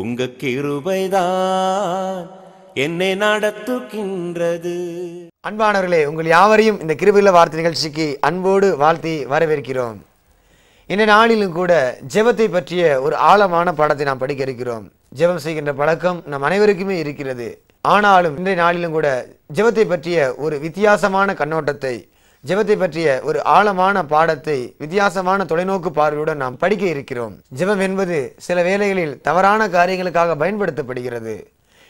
உங்க கிருபைதான் என்னை நடத்துகின்றது அன்பானவர்களே உங்கள் யாவரையும் இந்த கிருபில வார்த்தை நிகழ்ச்சிக்கு அன்போடு வாழ்த்தி வரவேற்கிறோம் இந்த நாளிலும் கூட ஜெபத்தை பற்றிய ஒரு ஆழமான படத்தை நாம் படிக்க இருக்கிறோம் ஜெபம் செய்கின்ற பழக்கம் நம் அனைவருக்குமே இருக்கிறது ஆனாலும் இன்றைய நாளிலும் கூட ஜெபத்தை பற்றிய ஒரு வித்தியாசமான கண்ணோட்டத்தை ஜெபத்தை பற்றிய ஒரு ஆழமான பாடத்தை வித்தியாசமான தொலைநோக்கு பார்வையுடன் நாம் படிக்க இருக்கிறோம் ஜெபம் என்பது சில வேளைகளில் தவறான காரியங்களுக்காக பயன்படுத்தப்படுகிறது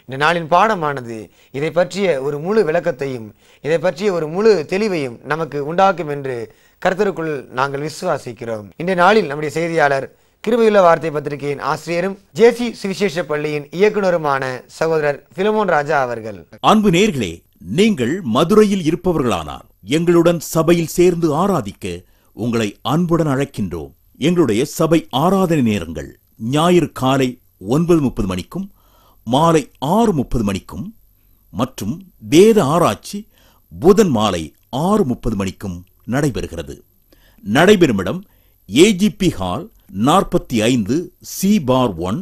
இந்த நாளின் பாடமானது இதை பற்றிய ஒரு முழு விளக்கத்தையும் இதை பற்றிய ஒரு முழு தெளிவையும் நமக்கு உண்டாக்கும் என்று கருத்தருக்குள் நாங்கள் விசுவாசிக்கிறோம் இந்த நாளில் நம்முடைய செய்தியாளர் கிருபையுள்ள வார்த்தை பத்திரிகையின் ஆசிரியரும் ஜேசி சுவிசேஷ பள்ளியின் இயக்குனருமான சகோதரர் பிலமோன் ராஜா அவர்கள் அன்பு நேர்களே நீங்கள் மதுரையில் இருப்பவர்களானார் எங்களுடன் சபையில் சேர்ந்து ஆராதிக்க உங்களை அன்புடன் அழைக்கின்றோம் எங்களுடைய சபை ஆராதனை நேரங்கள் ஞாயிறு காலை ஒன்பது முப்பது மணிக்கும் மாலை ஆறு முப்பது மணிக்கும் மற்றும் வேத ஆராய்ச்சி புதன் மாலை ஆறு முப்பது மணிக்கும் நடைபெறுகிறது நடைபெறும் இடம் ஏஜிபி ஹால் நாற்பத்தி ஐந்து சி பார் ஒன்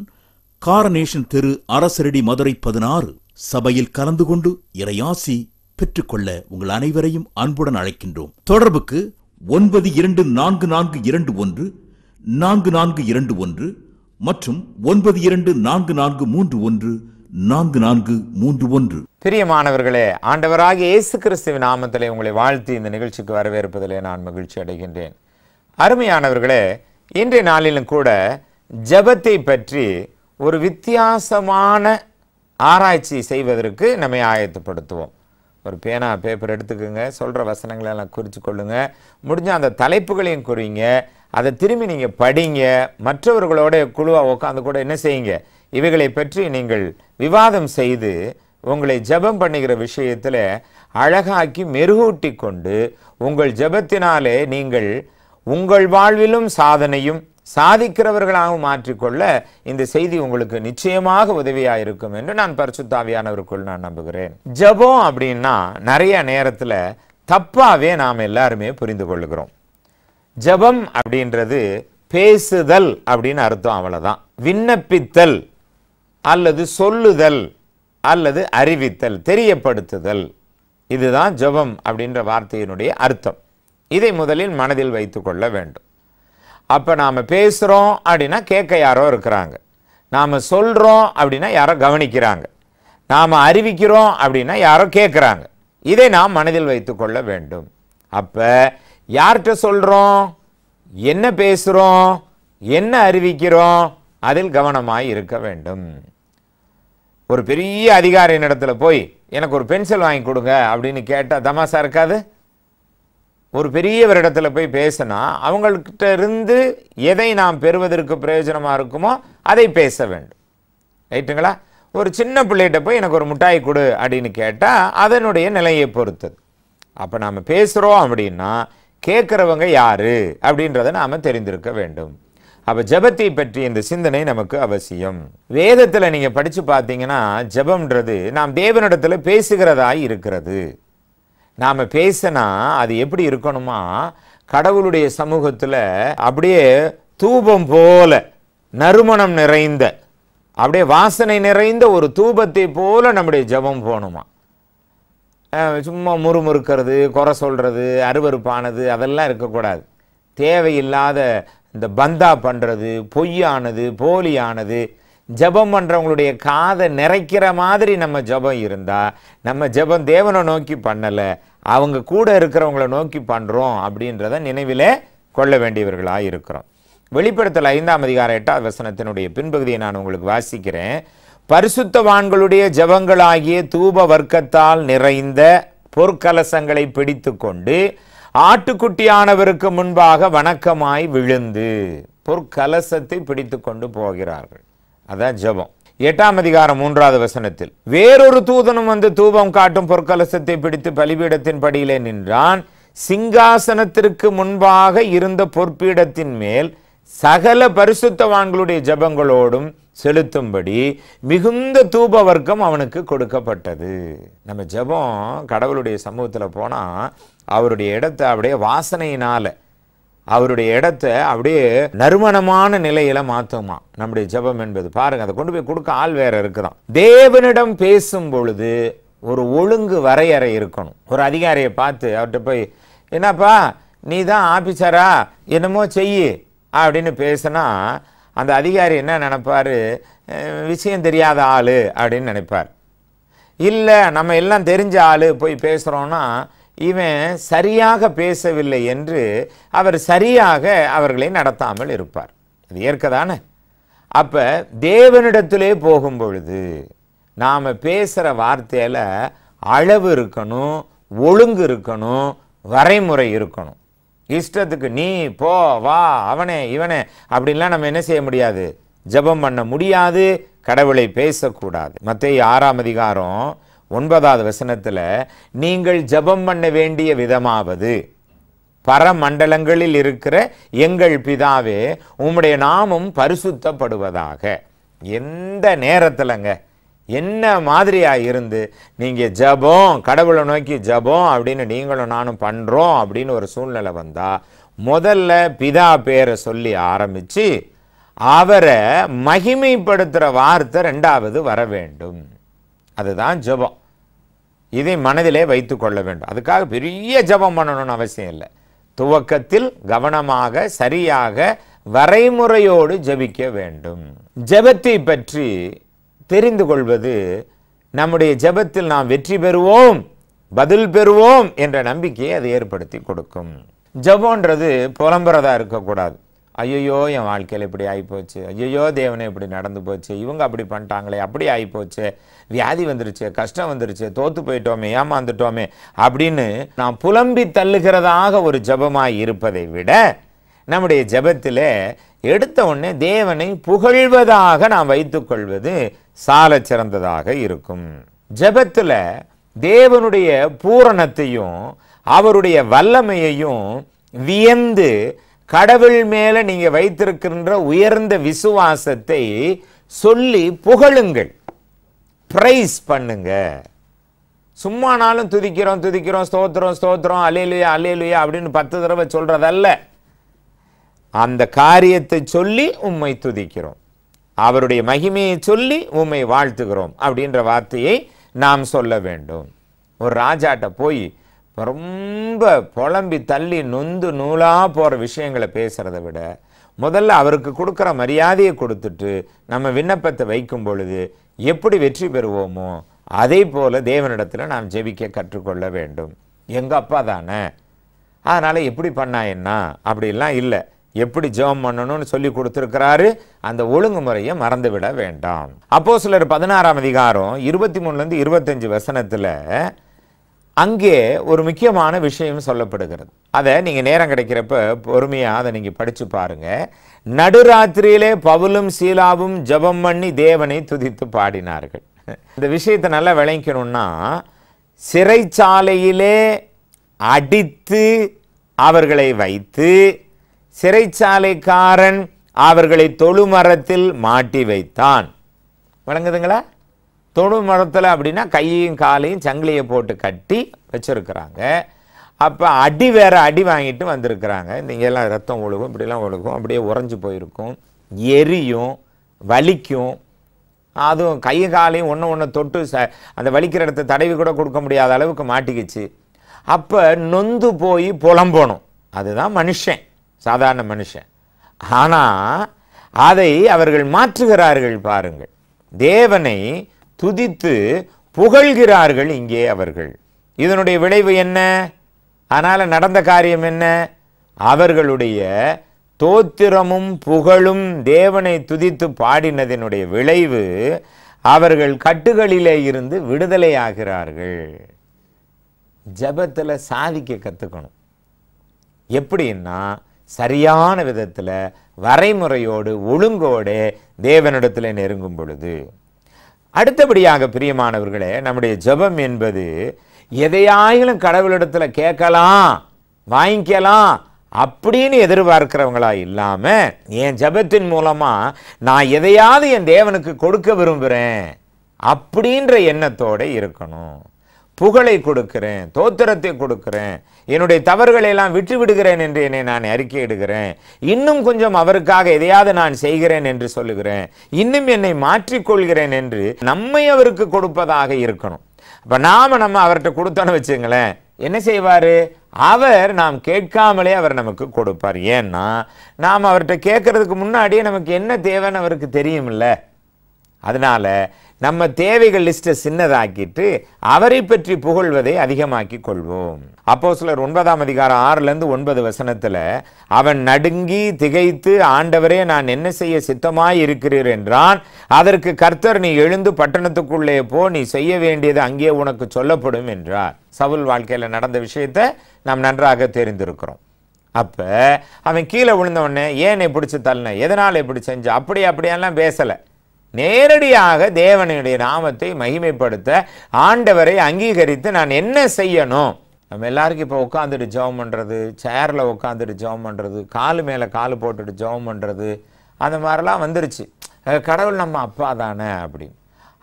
காரனேஷன் தெரு அரசரடி மதுரை பதினாறு சபையில் கலந்து கொண்டு இறையாசி பெற்றுக்கொள்ள உங்கள் அனைவரையும் அன்புடன் அழைக்கின்றோம் தொடர்புக்கு ஒன்பது இரண்டு நான்கு நான்கு இரண்டு ஒன்று நான்கு நான்கு இரண்டு ஒன்று மற்றும் ஒன்பது இரண்டு நான்கு நான்கு மூன்று ஒன்று நான்கு நான்கு மூன்று ஒன்று பிரியமானவர்களே ஆண்டவராக இயேசு கிறிஸ்துவின் நாமத்திலே உங்களை வாழ்த்து இந்த நிகழ்ச்சிக்கு வரவேற்பதிலே நான் மகிழ்ச்சி அடைகின்றேன் அருமையானவர்களே இன்றைய நாளிலும் கூட ஜபத்தை பற்றி ஒரு வித்தியாசமான ஆராய்ச்சி செய்வதற்கு நம்மை ஆயத்தப்படுத்துவோம் ஒரு பேனா பேப்பர் எடுத்துக்கோங்க சொல்கிற வசனங்களை எல்லாம் குறித்து கொள்ளுங்கள் முடிஞ்ச அந்த தலைப்புகளையும் குறிங்க அதை திரும்பி நீங்கள் படிங்க மற்றவர்களோட குழுவாக உட்காந்து கூட என்ன செய்யுங்க இவைகளை பற்றி நீங்கள் விவாதம் செய்து உங்களை ஜபம் பண்ணுகிற விஷயத்தில் அழகாக்கி மெருகூட்டி கொண்டு உங்கள் ஜபத்தினாலே நீங்கள் உங்கள் வாழ்விலும் சாதனையும் சாதிக்கிறவர்களாகவும் மாற்றிக்கொள்ள இந்த செய்தி உங்களுக்கு நிச்சயமாக உதவியாக இருக்கும் என்று நான் பரிசுத்தாவியானவருக்குள் நான் நம்புகிறேன் ஜபம் அப்படின்னா நிறைய நேரத்தில் தப்பாகவே நாம் எல்லாருமே புரிந்து கொள்ளுகிறோம் ஜபம் அப்படின்றது பேசுதல் அப்படின்னு அர்த்தம் அவ்வளோதான் விண்ணப்பித்தல் அல்லது சொல்லுதல் அல்லது அறிவித்தல் தெரியப்படுத்துதல் இதுதான் ஜபம் அப்படின்ற வார்த்தையினுடைய அர்த்தம் இதை முதலில் மனதில் வைத்துக்கொள்ள கொள்ள வேண்டும் அப்போ நாம் பேசுகிறோம் அப்படின்னா கேட்க யாரோ இருக்கிறாங்க நாம் சொல்கிறோம் அப்படின்னா யாரோ கவனிக்கிறாங்க நாம் அறிவிக்கிறோம் அப்படின்னா யாரோ கேட்குறாங்க இதை நாம் மனதில் வைத்து கொள்ள வேண்டும் அப்போ யார்கிட்ட சொல்கிறோம் என்ன பேசுகிறோம் என்ன அறிவிக்கிறோம் அதில் கவனமாக இருக்க வேண்டும் ஒரு பெரிய அதிகாரியின் இடத்துல போய் எனக்கு ஒரு பென்சில் வாங்கி கொடுங்க அப்படின்னு கேட்டால் தமாசா இருக்காது ஒரு பெரியவரிடத்தில் போய் பேசினா அவங்கள்கிட்ட இருந்து எதை நாம் பெறுவதற்கு பிரயோஜனமாக இருக்குமோ அதை பேச வேண்டும் ரைட்டுங்களா ஒரு சின்ன பிள்ளைகிட்ட போய் எனக்கு ஒரு மிட்டாய் கொடு அப்படின்னு கேட்டால் அதனுடைய நிலையை பொறுத்தது அப்போ நாம் பேசுகிறோம் அப்படின்னா கேட்குறவங்க யார் அப்படின்றத நாம் தெரிந்திருக்க வேண்டும் அப்போ ஜபத்தை பற்றி இந்த சிந்தனை நமக்கு அவசியம் வேதத்தில் நீங்கள் படித்து பார்த்தீங்கன்னா ஜபம்ன்றது நாம் தேவனிடத்தில் பேசுகிறதாய் இருக்கிறது நாம் பேசினா அது எப்படி இருக்கணுமா கடவுளுடைய சமூகத்தில் அப்படியே தூபம் போல நறுமணம் நிறைந்த அப்படியே வாசனை நிறைந்த ஒரு தூபத்தை போல நம்முடைய ஜபம் போகணுமா சும்மா முறுமுறுக்கிறது குறை சொல்கிறது அருவறுப்பானது அதெல்லாம் இருக்கக்கூடாது தேவையில்லாத இந்த பந்தா பண்ணுறது பொய்யானது போலியானது ஜபம் பண்ணுறவங்களுடைய காதை நிறைக்கிற மாதிரி நம்ம ஜபம் இருந்தால் நம்ம ஜபம் தேவனை நோக்கி பண்ணலை அவங்க கூட இருக்கிறவங்கள நோக்கி பண்ணுறோம் அப்படின்றத நினைவிலே கொள்ள வேண்டியவர்களாக இருக்கிறோம் வெளிப்படுத்தல் ஐந்தாம் அதிகார எட்டாவது வசனத்தினுடைய பின்பகுதியை நான் உங்களுக்கு வாசிக்கிறேன் பரிசுத்தவான்களுடைய ஜபங்களாகிய தூப வர்க்கத்தால் நிறைந்த பொற்கலசங்களை பிடித்து கொண்டு ஆட்டுக்குட்டியானவருக்கு முன்பாக வணக்கமாய் விழுந்து பொற்கலசத்தை பிடித்து கொண்டு போகிறார்கள் அதான் ஜபம் எட்டாம் அதிகாரம் மூன்றாவது வசனத்தில் வேறொரு தூதனும் வந்து தூபம் காட்டும் பொற்கலசத்தை பிடித்து பலிபீடத்தின் படியிலே நின்றான் சிங்காசனத்திற்கு முன்பாக இருந்த பொற்பீடத்தின் மேல் சகல பரிசுத்தவான்களுடைய ஜபங்களோடும் செலுத்தும்படி மிகுந்த தூப வர்க்கம் அவனுக்கு கொடுக்கப்பட்டது நம்ம ஜபம் கடவுளுடைய சமூகத்தில் போனால் அவருடைய இடத்தை அப்படியே வாசனையினால் அவருடைய இடத்த அப்படியே நறுமணமான நிலையில மாற்றுமா நம்முடைய ஜபம் என்பது பாருங்க அதை கொண்டு போய் கொடுக்க ஆள் வேற இருக்கிறான் தேவனிடம் பேசும் பொழுது ஒரு ஒழுங்கு வரையறை இருக்கணும் ஒரு அதிகாரியை பார்த்து அவர்கிட்ட போய் என்னப்பா நீ தான் ஆஃபீஸரா என்னமோ செய் அப்படின்னு பேசுனா அந்த அதிகாரி என்ன நினைப்பார் விஷயம் தெரியாத ஆள் அப்படின்னு நினைப்பார் இல்லை நம்ம எல்லாம் தெரிஞ்ச ஆள் போய் பேசுகிறோன்னா இவன் சரியாக பேசவில்லை என்று அவர் சரியாக அவர்களை நடத்தாமல் இருப்பார் அது ஏற்கதானே அப்போ தேவனிடத்திலே போகும் பொழுது நாம் பேசுகிற வார்த்தையில் அளவு இருக்கணும் ஒழுங்கு இருக்கணும் வரைமுறை இருக்கணும் இஷ்டத்துக்கு நீ போ வா அவனே இவனே அப்படின்லாம் நம்ம என்ன செய்ய முடியாது ஜபம் பண்ண முடியாது கடவுளை பேசக்கூடாது மற்ற ஆறாம் அதிகாரம் ஒன்பதாவது வசனத்தில் நீங்கள் ஜபம் பண்ண வேண்டிய விதமாவது பரமண்டலங்களில் இருக்கிற எங்கள் பிதாவே உம்முடைய நாமும் பரிசுத்தப்படுவதாக எந்த நேரத்தில்ங்க என்ன மாதிரியாக இருந்து நீங்கள் ஜபம் கடவுளை நோக்கி ஜபம் அப்படின்னு நீங்களும் நானும் பண்ணுறோம் அப்படின்னு ஒரு சூழ்நிலை வந்தால் முதல்ல பிதா பேரை சொல்லி ஆரம்பித்து அவரை மகிமைப்படுத்துகிற வார்த்தை ரெண்டாவது வர வேண்டும் அதுதான் ஜபம் இதை மனதிலே வைத்து கொள்ள வேண்டும் அதுக்காக பெரிய ஜபம் பண்ணணும்னு அவசியம் இல்லை துவக்கத்தில் கவனமாக சரியாக வரைமுறையோடு ஜபிக்க வேண்டும் ஜபத்தை பற்றி தெரிந்து கொள்வது நம்முடைய ஜபத்தில் நாம் வெற்றி பெறுவோம் பதில் பெறுவோம் என்ற நம்பிக்கையை அது ஏற்படுத்தி கொடுக்கும் ஜபோன்றது புலம்புறதா இருக்கக்கூடாது ஐயோ என் வாழ்க்கையில் இப்படி ஆகிப்போச்சு ஐயோ தேவனை இப்படி நடந்து போச்சு இவங்க அப்படி பண்ணிட்டாங்களே அப்படி ஆகிப்போச்சு வியாதி வந்துருச்சு கஷ்டம் வந்துருச்சு தோற்று போயிட்டோமே ஏமாந்துட்டோமே அப்படின்னு நான் புலம்பி தள்ளுகிறதாக ஒரு ஜபமாக இருப்பதை விட நம்முடைய ஜபத்தில் எடுத்த உடனே தேவனை புகழ்வதாக நாம் வைத்துக்கொள்வது சால சிறந்ததாக இருக்கும் ஜபத்தில் தேவனுடைய பூரணத்தையும் அவருடைய வல்லமையையும் வியந்து கடவுள் மேலே நீங்கள் வைத்திருக்கின்ற உயர்ந்த விசுவாசத்தை சொல்லி புகழுங்கள் ப்ரைஸ் பண்ணுங்க சும்மானாலும் துதிக்கிறோம் துதிக்கிறோம் ஸ்தோத்திரம் ஸ்தோத்திரம் அலையிலுயா அலையிலுயா அப்படின்னு பத்து தடவை சொல்கிறதல்ல அந்த காரியத்தை சொல்லி உம்மை துதிக்கிறோம் அவருடைய மகிமையை சொல்லி உம்மை வாழ்த்துகிறோம் அப்படின்ற வார்த்தையை நாம் சொல்ல வேண்டும் ஒரு ராஜாட்ட போய் ரொம்ப புலம்பி தள்ளி நொந்து நூலாக போகிற விஷயங்களை பேசுகிறத விட முதல்ல அவருக்கு கொடுக்குற மரியாதையை கொடுத்துட்டு நம்ம விண்ணப்பத்தை வைக்கும் பொழுது எப்படி வெற்றி பெறுவோமோ அதே போல் தேவனிடத்தில் நாம் ஜெபிக்க கற்றுக்கொள்ள வேண்டும் எங்கள் அப்பா தானே அதனால் எப்படி பண்ணா என்ன அப்படிலாம் இல்லை எப்படி ஜெபம் பண்ணணும்னு சொல்லி கொடுத்துருக்கிறாரு அந்த ஒழுங்குமுறையை மறந்துவிட வேண்டாம் அப்போ சிலர் பதினாறாம் அதிகாரம் இருபத்தி மூணுலேருந்து இருபத்தஞ்சு வசனத்தில் அங்கே ஒரு முக்கியமான விஷயம் சொல்லப்படுகிறது அதை நீங்கள் நேரம் கிடைக்கிறப்ப பொறுமையாக அதை நீங்கள் படித்து பாருங்கள் நடுராத்திரியிலே பவுலும் சீலாவும் ஜபம் பண்ணி தேவனை துதித்து பாடினார்கள் இந்த விஷயத்தை நல்லா விளைக்கணும்னா சிறைச்சாலையிலே அடித்து அவர்களை வைத்து சிறைச்சாலைக்காரன் அவர்களை தொழுமரத்தில் மாட்டி வைத்தான் வழங்குதுங்களா தொழு மரத்தில் அப்படின்னா கையையும் காலையும் சங்கிலியை போட்டு கட்டி வச்சுருக்குறாங்க அப்போ அடி வேறு அடி வாங்கிட்டு வந்திருக்கிறாங்க இங்கெல்லாம் ரத்தம் ஒழுகும் இப்படிலாம் ஒழுகும் அப்படியே உறைஞ்சி போயிருக்கும் எரியும் வலிக்கும் அதுவும் கை காலையும் ஒன்று ஒன்று தொட்டு ச அந்த வலிக்கிற இடத்த தடவி கூட கொடுக்க முடியாத அளவுக்கு மாட்டிக்கிச்சு அப்போ நொந்து போய் புலம்பணும் அதுதான் மனுஷன் சாதாரண மனுஷன் ஆனால் அதை அவர்கள் மாற்றுகிறார்கள் பாருங்கள் தேவனை துதித்து புகழ்கிறார்கள் இங்கே அவர்கள் இதனுடைய விளைவு என்ன அதனால் நடந்த காரியம் என்ன அவர்களுடைய தோத்திரமும் புகழும் தேவனை துதித்து பாடினதனுடைய விளைவு அவர்கள் கட்டுகளிலே இருந்து விடுதலை ஆகிறார்கள் ஜபத்தில் சாதிக்க கற்றுக்கணும் எப்படின்னா சரியான விதத்தில் வரைமுறையோடு ஒழுங்கோடு தேவனிடத்தில் நெருங்கும் பொழுது அடுத்தபடியாக பிரியமானவர்களே நம்முடைய ஜபம் என்பது எதையாயிலும் கடவுளிடத்தில் கேட்கலாம் வாங்கிக்கலாம் அப்படின்னு எதிர்பார்க்கிறவங்களா இல்லாமல் என் ஜபத்தின் மூலமாக நான் எதையாவது என் தேவனுக்கு கொடுக்க விரும்புகிறேன் அப்படின்ற எண்ணத்தோடு இருக்கணும் புகழை கொடுக்கிறேன் தோத்திரத்தை கொடுக்கிறேன் என்னுடைய தவறுகளை எல்லாம் விட்டு விடுகிறேன் என்று என்னை நான் அறிக்கையிடுகிறேன் இன்னும் கொஞ்சம் அவருக்காக எதையாவது நான் செய்கிறேன் என்று சொல்லுகிறேன் இன்னும் என்னை மாற்றிக்கொள்கிறேன் என்று நம்மை அவருக்கு கொடுப்பதாக இருக்கணும் அப்போ நாம் நம்ம அவர்கிட்ட கொடுத்தோன்னு வச்சுங்களேன் என்ன செய்வார் அவர் நாம் கேட்காமலே அவர் நமக்கு கொடுப்பார் ஏன்னா நாம் அவர்கிட்ட கேட்கறதுக்கு முன்னாடியே நமக்கு என்ன தேவைன்னு அவருக்கு தெரியுமில்ல அதனால் நம்ம தேவைகள் லிஸ்ட்டை சின்னதாக்கிட்டு அவரை பற்றி புகழ்வதை அதிகமாக்கி கொள்வோம் அப்போ சிலர் ஒன்பதாம் அதிகாரம் ஆறுலேருந்து ஒன்பது வசனத்தில் அவன் நடுங்கி திகைத்து ஆண்டவரே நான் என்ன செய்ய சித்தமாய் இருக்கிறீர் என்றான் அதற்கு கர்த்தர் நீ எழுந்து பட்டணத்துக்குள்ளே போ நீ செய்ய வேண்டியது அங்கே உனக்கு சொல்லப்படும் என்றார் சவுல் வாழ்க்கையில் நடந்த விஷயத்தை நாம் நன்றாக தெரிந்திருக்கிறோம் அப்போ அவன் கீழே விழுந்தவொடனே ஏன் பிடிச்சி தள்ளின எதனால் இப்படி செஞ்சு அப்படி அப்படியெல்லாம் பேசலை நேரடியாக தேவனுடைய நாமத்தை மகிமைப்படுத்த ஆண்டவரை அங்கீகரித்து நான் என்ன செய்யணும் நம்ம எல்லாருக்கும் இப்போ உட்காந்துட்டு ஜெபம் பண்ணுறது சேரில் உட்காந்துட்டு ஜெபம் பண்ணுறது காலு மேலே காலு போட்டுட்டு ஜெபம் பண்ணுறது அந்த மாதிரிலாம் வந்துருச்சு கடவுள் நம்ம அப்பா தானே அப்படின்னு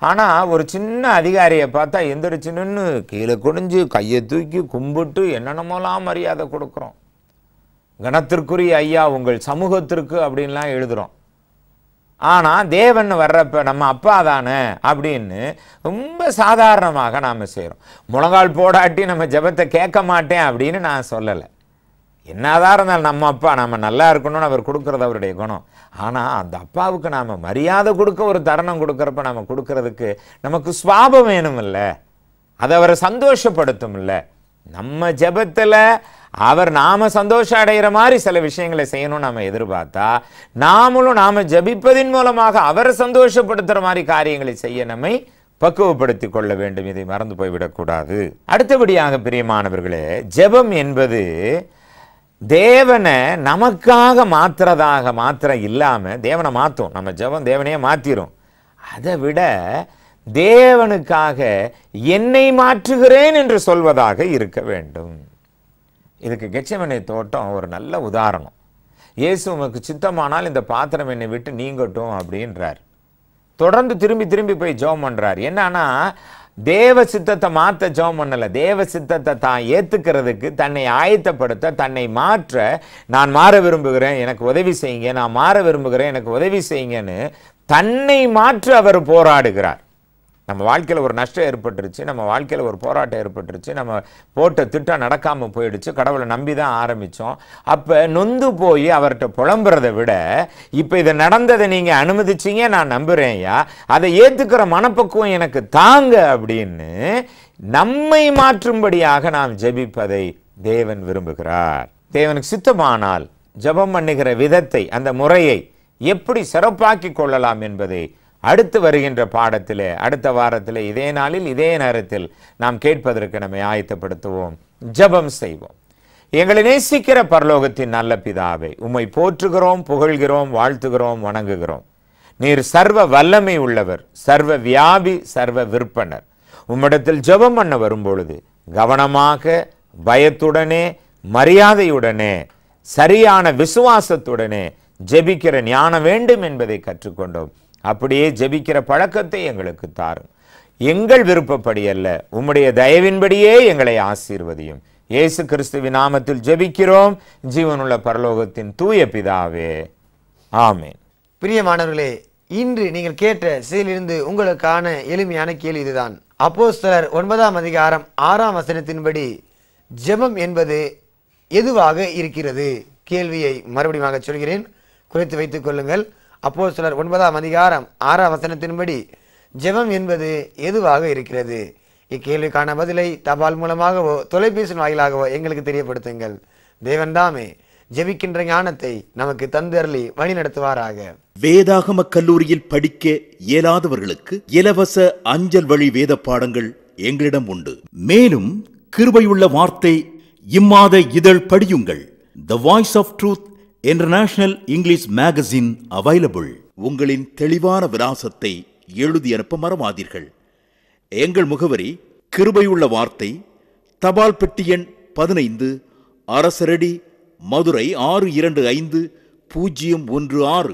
ஆனால் ஒரு சின்ன அதிகாரியை பார்த்தா எந்திரிச்சு நின்று கீழே குடிஞ்சு கையை தூக்கி கும்பிட்டு என்னென்னமோலாம் மரியாதை கொடுக்குறோம் கணத்திற்குரிய ஐயா உங்கள் சமூகத்திற்கு அப்படின்லாம் எழுதுகிறோம் ஆனால் தேவன் வர்றப்ப நம்ம அப்பா தானே அப்படின்னு ரொம்ப சாதாரணமாக நாம் செய்கிறோம் முழங்கால் போடாட்டி நம்ம ஜபத்தை கேட்க மாட்டேன் அப்படின்னு நான் சொல்லலை என்னதான் இருந்தாலும் நம்ம அப்பா நம்ம நல்லா இருக்கணும்னு அவர் கொடுக்குறது அவருடைய குணம் ஆனால் அந்த அப்பாவுக்கு நாம் மரியாதை கொடுக்க ஒரு தருணம் கொடுக்குறப்ப நம்ம கொடுக்கறதுக்கு நமக்கு சுவாபம் வேணுமில்ல அதை அவரை சந்தோஷப்படுத்தும் இல்லை நம்ம ஜபத்தில் அவர் நாம் சந்தோஷம் அடைகிற மாதிரி சில விஷயங்களை செய்யணும்னு நம்ம எதிர்பார்த்தா நாமளும் நாம் ஜபிப்பதின் மூலமாக அவரை சந்தோஷப்படுத்துகிற மாதிரி காரியங்களை செய்ய நம்மை பக்குவப்படுத்திக் கொள்ள வேண்டும் இதை மறந்து போய்விடக்கூடாது அடுத்தபடியாக பிரியமானவர்களே ஜெபம் என்பது தேவனை நமக்காக மாற்றுறதாக மாத்திரம் இல்லாமல் தேவனை மாற்றும் நம்ம ஜெபம் தேவனையே மாற்றிடும் அதை விட தேவனுக்காக என்னை மாற்றுகிறேன் என்று சொல்வதாக இருக்க வேண்டும் இதுக்கு கெச்சமனை தோட்டம் ஒரு நல்ல உதாரணம் இயேசு உமக்கு சித்தமானால் இந்த பாத்திரம் என்னை விட்டு நீங்கட்டும் அப்படின்றார் தொடர்ந்து திரும்பி திரும்பி போய் ஜோம் பண்ணுறார் என்னன்னா தேவ சித்தத்தை மாற்ற ஜோம் பண்ணலை தேவ சித்தத்தை தான் ஏற்றுக்கிறதுக்கு தன்னை ஆயத்தப்படுத்த தன்னை மாற்ற நான் மாற விரும்புகிறேன் எனக்கு உதவி செய்யுங்க நான் மாற விரும்புகிறேன் எனக்கு உதவி செய்யுங்கன்னு தன்னை மாற்ற அவர் போராடுகிறார் நம்ம வாழ்க்கையில் ஒரு நஷ்டம் ஏற்பட்டுருச்சு நம்ம வாழ்க்கையில் ஒரு போராட்டம் ஏற்பட்டுருச்சு நம்ம போட்ட திட்டம் நடக்காமல் போயிடுச்சு கடவுளை நம்பி தான் ஆரம்பித்தோம் அப்போ நொந்து போய் அவர்கிட்ட புலம்புறதை விட இப்போ இதை நடந்ததை நீங்கள் அனுமதிச்சிங்க நான் நம்புகிறேன்யா அதை ஏற்றுக்கிற மனப்பக்குவம் எனக்கு தாங்க அப்படின்னு நம்மை மாற்றும்படியாக நாம் ஜெபிப்பதை தேவன் விரும்புகிறார் தேவனுக்கு சித்தமானால் ஜபம் பண்ணுகிற விதத்தை அந்த முறையை எப்படி சிறப்பாக்கி கொள்ளலாம் என்பதை அடுத்து வருகின்ற பாடத்திலே அடுத்த வாரத்தில் இதே நாளில் இதே நேரத்தில் நாம் கேட்பதற்கு நம்மை ஆயத்தப்படுத்துவோம் ஜபம் செய்வோம் எங்களை நேசிக்கிற பரலோகத்தின் நல்ல பிதாவை உம்மை போற்றுகிறோம் புகழ்கிறோம் வாழ்த்துகிறோம் வணங்குகிறோம் நீர் சர்வ வல்லமை உள்ளவர் சர்வ வியாபி சர்வ விற்பனர் உம்மிடத்தில் ஜபம் பண்ண வரும்பொழுது கவனமாக பயத்துடனே மரியாதையுடனே சரியான விசுவாசத்துடனே ஜெபிக்கிற ஞானம் வேண்டும் என்பதை கற்றுக்கொண்டோம் அப்படியே ஜபிக்கிற பழக்கத்தை எங்களுக்கு தாரும் எங்கள் விருப்பப்படி அல்ல உம்முடைய தயவின்படியே எங்களை ஆசீர்வதியும் இயேசு கிறிஸ்துவின் நாமத்தில் ஜெபிக்கிறோம் ஜீவனுள்ள பரலோகத்தின் தூய பிதாவே ஆமேன் பிரியமானவர்களே இன்று நீங்கள் கேட்ட செயலிருந்து உங்களுக்கான எளிமையான கேள்வி இதுதான் அப்போஸ்தலர் ஒன்பதாம் அதிகாரம் ஆறாம் வசனத்தின்படி ஜெபம் என்பது எதுவாக இருக்கிறது கேள்வியை மறுபடியும் சொல்கிறேன் குறைத்து வைத்துக் கொள்ளுங்கள் அப்போ சிலர் ஒன்பதாம் அதிகாரம் ஆறாம் வசனத்தின்படி ஜெபம் என்பது எதுவாக இருக்கிறது இக்கேள்விக்கான பதிலை தபால் மூலமாகவோ தொலைபேசி வாயிலாகவோ எங்களுக்கு தெரியப்படுத்துங்கள் தேவன்தாமே ஜெபிக்கின்ற ஞானத்தை நமக்கு தந்தருளி வழி நடத்துவாராக வேதாகம கல்லூரியில் படிக்க இயலாதவர்களுக்கு இலவச அஞ்சல் வழி வேத பாடங்கள் எங்களிடம் உண்டு மேலும் கிருபையுள்ள வார்த்தை இம்மாத இதழ் படியுங்கள் the voice of truth international English magazine available உங்களின் தெளிவான விலாசத்தை எழுதி அனுப்ப மறவாதீர்கள் எங்கள் முகவரி கிருபையுள்ள வார்த்தை தபால் பெட்டி எண் பதினைந்து அரசரடி மதுரை ஆறு இரண்டு ஐந்து பூஜ்ஜியம் ஒன்று ஆறு